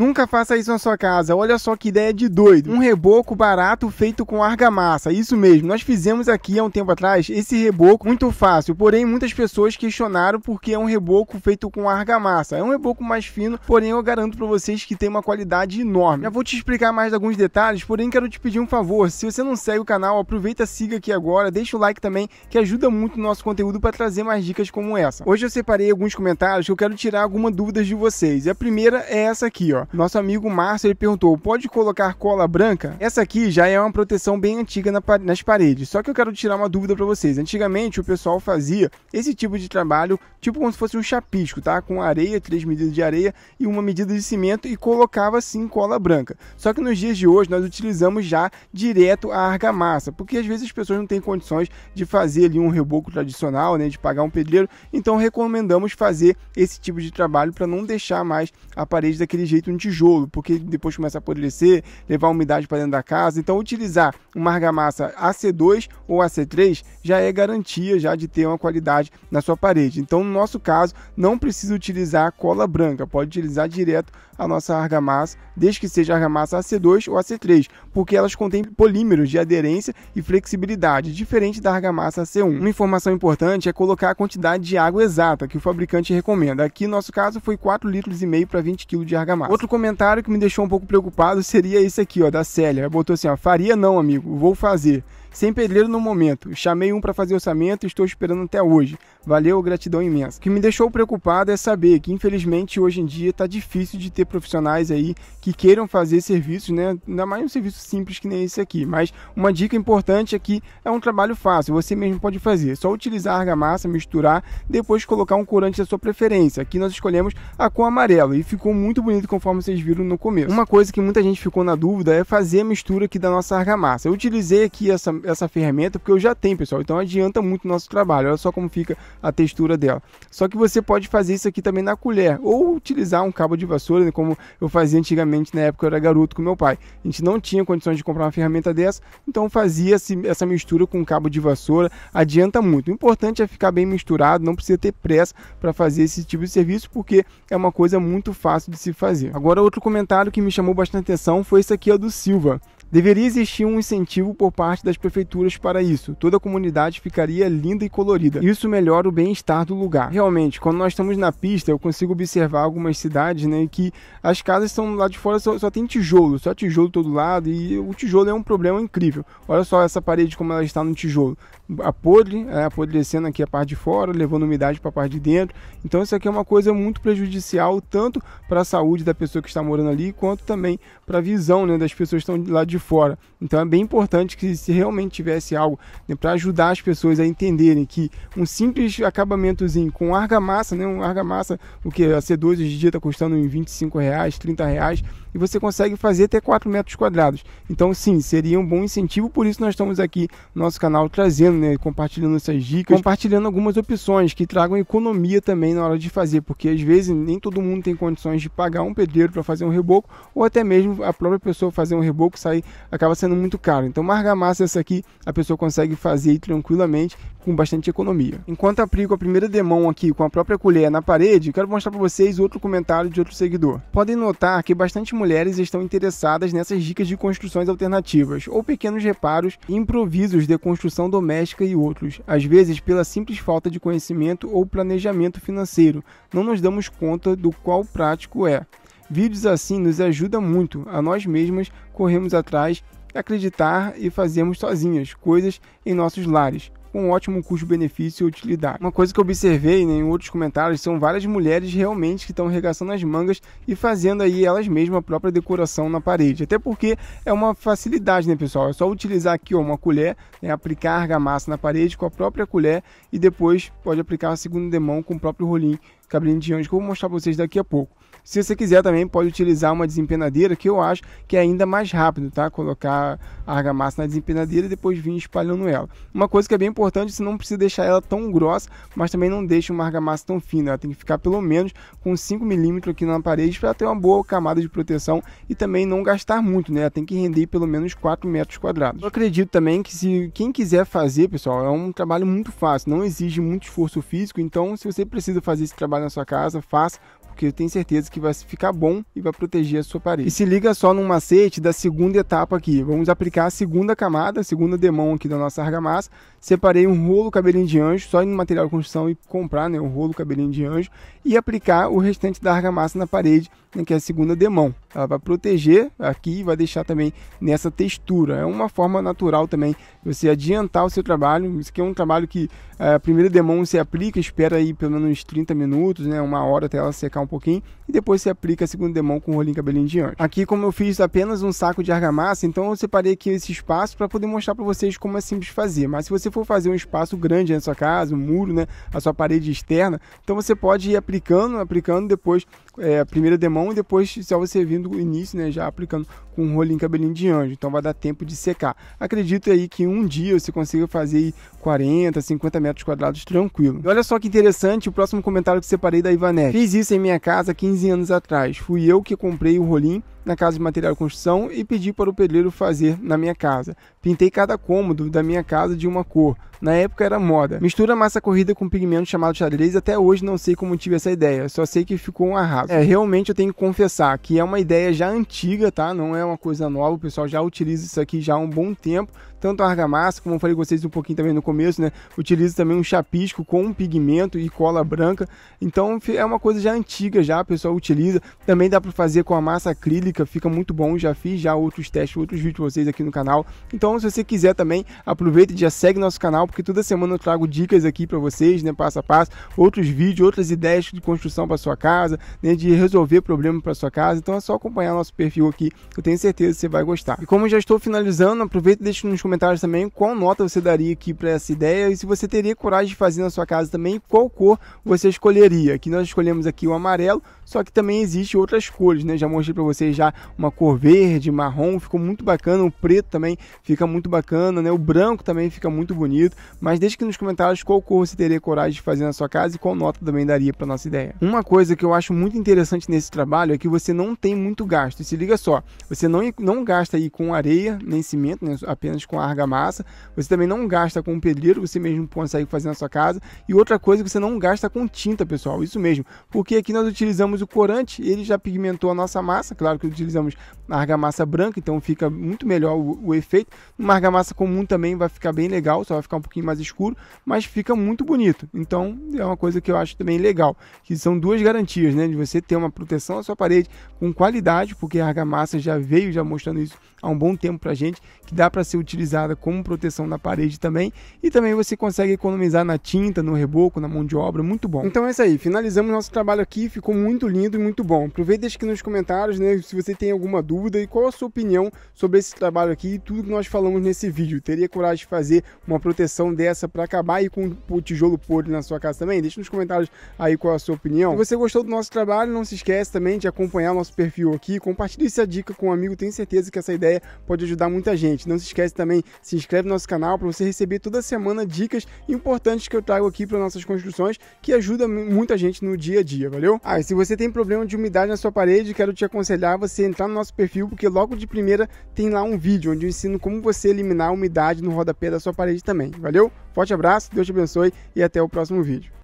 Nunca faça isso na sua casa. Olha só que ideia de doido. Um reboco barato feito com argamassa. Isso mesmo. Nós fizemos aqui há um tempo atrás esse reboco muito fácil. Porém, muitas pessoas questionaram porque é um reboco feito com argamassa. É um reboco mais fino, porém eu garanto para vocês que tem uma qualidade enorme. Já vou te explicar mais alguns detalhes, porém quero te pedir um favor. Se você não segue o canal, aproveita, siga aqui agora, deixa o like também, que ajuda muito o nosso conteúdo para trazer mais dicas como essa. Hoje eu separei alguns comentários que eu quero tirar algumas dúvidas de vocês. E a primeira é essa aqui, ó. Nosso amigo Márcio ele perguntou: pode colocar cola branca? Essa aqui já é uma proteção bem antiga na, nas paredes. Só que eu quero tirar uma dúvida para vocês. Antigamente o pessoal fazia esse tipo de trabalho, tipo como se fosse um chapisco, tá? Com areia, três medidas de areia e uma medida de cimento e colocava assim cola branca. Só que nos dias de hoje nós utilizamos já direto a argamassa, porque às vezes as pessoas não têm condições de fazer ali um reboco tradicional, né, de pagar um pedreiro. Então recomendamos fazer esse tipo de trabalho para não deixar mais a parede daquele jeito tijolo, porque depois começa a apodrecer, levar umidade para dentro da casa. Então, utilizar uma argamassa AC2 ou AC3 já é garantia já de ter uma qualidade na sua parede. Então, no nosso caso, não precisa utilizar cola branca, pode utilizar direto a nossa argamassa, desde que seja argamassa AC2 ou AC3, porque elas contêm polímeros de aderência e flexibilidade, diferente da argamassa AC1. Uma informação importante é colocar a quantidade de água exata que o fabricante recomenda. Aqui, no nosso caso, foi 4 litros e meio para 20 kg de argamassa outro comentário que me deixou um pouco preocupado seria esse aqui, ó, da Célia. Ela botou assim, ó, faria não, amigo, vou fazer. Sem pedreiro no momento. Chamei um para fazer orçamento e estou esperando até hoje. Valeu, gratidão imensa. O que me deixou preocupado é saber que, infelizmente, hoje em dia está difícil de ter profissionais aí que queiram fazer serviços, né? Ainda mais um serviço simples que nem esse aqui. Mas uma dica importante é que é um trabalho fácil, você mesmo pode fazer. Só utilizar a argamassa, misturar, depois colocar um corante da sua preferência. Aqui nós escolhemos a cor amarela e ficou muito bonito conforme vocês viram no começo. Uma coisa que muita gente ficou na dúvida é fazer a mistura aqui da nossa argamassa. Eu utilizei aqui essa essa ferramenta porque eu já tenho, pessoal. Então adianta muito o nosso trabalho. Olha só como fica a textura dela. Só que você pode fazer isso aqui também na colher ou utilizar um cabo de vassoura, né, como eu fazia antigamente na época eu era garoto com meu pai. A gente não tinha condições de comprar uma ferramenta dessa, então fazia essa mistura com um cabo de vassoura. Adianta muito. O importante é ficar bem misturado, não precisa ter pressa para fazer esse tipo de serviço porque é uma coisa muito fácil de se fazer. Agora outro comentário que me chamou bastante atenção foi esse aqui, é do Silva. Deveria existir um incentivo por parte das prefeituras para isso. Toda a comunidade ficaria linda e colorida. Isso melhora o bem-estar do lugar. Realmente, quando nós estamos na pista, eu consigo observar algumas cidades, né, que as casas são lá de fora só, só tem tijolo, só tijolo todo lado e o tijolo é um problema incrível. Olha só essa parede como ela está no tijolo, a podre, é, apodrecendo aqui a parte de fora, levando umidade para a parte de dentro. Então isso aqui é uma coisa muito prejudicial tanto para a saúde da pessoa que está morando ali, quanto também para a visão né, das pessoas que estão lá de fora. Então é bem importante que se realmente tivesse algo né, para ajudar as pessoas a entenderem que um simples acabamentozinho com argamassa, né, um argamassa, o que a C2 hoje em dia está custando em 25 reais, 30 reais, e você consegue fazer até 4 metros quadrados. Então, sim, seria um bom incentivo, por isso nós estamos aqui no nosso canal trazendo, né, compartilhando essas dicas, compartilhando algumas opções que tragam economia também na hora de fazer, porque às vezes nem todo mundo tem condições de pagar um pedreiro para fazer um reboco, ou até mesmo a própria pessoa fazer um reboco sai acaba sendo muito caro. Então, uma argamassa essa aqui, a pessoa consegue fazer tranquilamente com bastante economia. Enquanto aplico a primeira demão aqui com a própria colher na parede, quero mostrar para vocês outro comentário de outro seguidor. Podem notar que bastante mulheres estão interessadas nessas dicas de construções alternativas ou pequenos reparos e improvisos de construção doméstica e outros, às vezes pela simples falta de conhecimento ou planejamento financeiro. Não nos damos conta do qual prático é. Vídeos assim nos ajudam muito, a nós mesmas corremos atrás, acreditar e fazermos sozinhas coisas em nossos lares com um ótimo custo-benefício e utilidade. Uma coisa que eu observei né, em outros comentários são várias mulheres realmente que estão regaçando as mangas e fazendo aí elas mesmas a própria decoração na parede. Até porque é uma facilidade, né, pessoal? É só utilizar aqui ó, uma colher, né, aplicar argamassa na parede com a própria colher e depois pode aplicar a segunda demão com o próprio rolinho cabelinho de anjo que eu vou mostrar para vocês daqui a pouco. Se você quiser também pode utilizar uma desempenadeira que eu acho que é ainda mais rápido, tá? Colocar a argamassa na desempenadeira e depois vir espalhando ela. Uma coisa que é bem importante, você não precisa deixar ela tão grossa, mas também não deixa uma argamassa tão fina. Ela tem que ficar pelo menos com 5 milímetros aqui na parede para ter uma boa camada de proteção e também não gastar muito, né? Ela tem que render pelo menos 4 metros quadrados. Eu acredito também que se quem quiser fazer, pessoal, é um trabalho muito fácil, não exige muito esforço físico, então se você precisa fazer esse trabalho trabalho na sua casa, faça, porque eu tenho certeza que vai ficar bom e vai proteger a sua parede. E se liga só num macete da segunda etapa aqui. Vamos aplicar a segunda camada, a segunda demão aqui da nossa argamassa. Separei um rolo cabelinho de anjo, só no material de construção e comprar né, um rolo cabelinho de anjo e aplicar o restante da argamassa na parede né, que é a segunda demão. Ela vai proteger aqui e vai deixar também nessa textura. É uma forma natural também você adiantar o seu trabalho. Isso aqui é um trabalho que é, a primeira demão você aplica, espera aí pelo menos 30 minutos, né, uma hora até ela secar um pouquinho e depois você aplica a segunda demão com o rolinho cabelinho diante. Aqui como eu fiz apenas um saco de argamassa, então eu separei aqui esse espaço para poder mostrar para vocês como é simples fazer. Mas se você for fazer um espaço grande na sua casa, um muro, né, a sua parede externa, então você pode ir aplicando, aplicando depois é, a primeira demão mão e depois só você vindo do início, né, já aplicando com um rolinho cabelinho de anjo. Então vai dar tempo de secar. Acredito aí que em um dia você consiga fazer 40, 50 metros quadrados tranquilo. E olha só que interessante o próximo comentário que separei da Ivanete. Fiz isso em minha casa 15 anos atrás. Fui eu que comprei o rolinho na casa de material de construção e pedi para o pedreiro fazer na minha casa. Pintei cada cômodo da minha casa de uma cor. Na época era moda. Mistura massa corrida com pigmento chamado xadrez. Até hoje não sei como tive essa ideia. Só sei que ficou um arraso. É, realmente eu tenho que confessar que é uma ideia já antiga, tá? Não é uma coisa nova. O pessoal já utiliza isso aqui já há um bom tempo. Tanto a argamassa, como eu falei com vocês um pouquinho também no começo, né? Utiliza também um chapisco com um pigmento e cola branca. Então é uma coisa já antiga já. O pessoal utiliza. Também dá para fazer com a massa acrílica fica, fica muito bom. Já fiz já outros testes, outros vídeos pra vocês aqui no canal. Então, se você quiser também, aproveita e já segue nosso canal, porque toda semana eu trago dicas aqui para vocês, né, passo a passo, outros vídeos, outras ideias de construção para sua casa, né, de resolver problemas para sua casa. Então é só acompanhar nosso perfil aqui, eu tenho certeza que você vai gostar. E como já estou finalizando, aproveita e deixa nos comentários também qual nota você daria aqui para essa ideia e se você teria coragem de fazer na sua casa também, qual cor você escolheria. Aqui nós escolhemos aqui o amarelo, só que também existe outras cores, né? Já mostrei para vocês já uma cor verde, marrom, ficou muito bacana. O preto também fica muito bacana, né? O branco também fica muito bonito. Mas deixe aqui nos comentários qual cor você teria coragem de fazer na sua casa e qual nota também daria para nossa ideia. Uma coisa que eu acho muito interessante nesse trabalho é que você não tem muito gasto. se liga só, você não, não gasta aí com areia nem cimento, né? apenas com argamassa. Você também não gasta com pedreiro, você mesmo consegue fazer na sua casa. E outra coisa é que você não gasta com tinta, pessoal. Isso mesmo, porque aqui nós utilizamos o corante, ele já pigmentou a nossa massa. Claro que utilizamos argamassa branca, então fica muito melhor o, o efeito. Uma argamassa comum também vai ficar bem legal, só vai ficar um pouquinho mais escuro, mas fica muito bonito. Então é uma coisa que eu acho também legal, que são duas garantias, né? De você ter uma proteção à sua parede com qualidade, porque a argamassa já veio já mostrando isso há um bom tempo para gente, que dá para ser utilizada como proteção na parede também, e também você consegue economizar na tinta, no reboco, na mão de obra, muito bom. Então é isso aí, finalizamos nosso trabalho aqui, ficou muito lindo e muito bom. Aproveita aqui nos comentários, né, se você tem alguma dúvida e qual a sua opinião sobre esse trabalho aqui e tudo que nós falamos nesse vídeo. Teria coragem de fazer uma proteção dessa para acabar aí com o tijolo podre na sua casa também? Deixa nos comentários aí qual a sua opinião. Se você gostou do nosso trabalho, não se esquece também de acompanhar nosso perfil aqui, compartilhe essa dica com um amigo, tenho certeza que essa ideia pode ajudar muita gente. Não se esquece também, se inscreve no nosso canal para você receber toda semana dicas importantes que eu trago aqui para nossas construções, que ajuda muita gente no dia a dia, valeu? Ah, e se você tem problema de umidade na sua parede, quero te aconselhar você você entrar no nosso perfil, porque logo de primeira tem lá um vídeo onde eu ensino como você eliminar a umidade no rodapé da sua parede também. Valeu? Forte abraço, Deus te abençoe e até o próximo vídeo.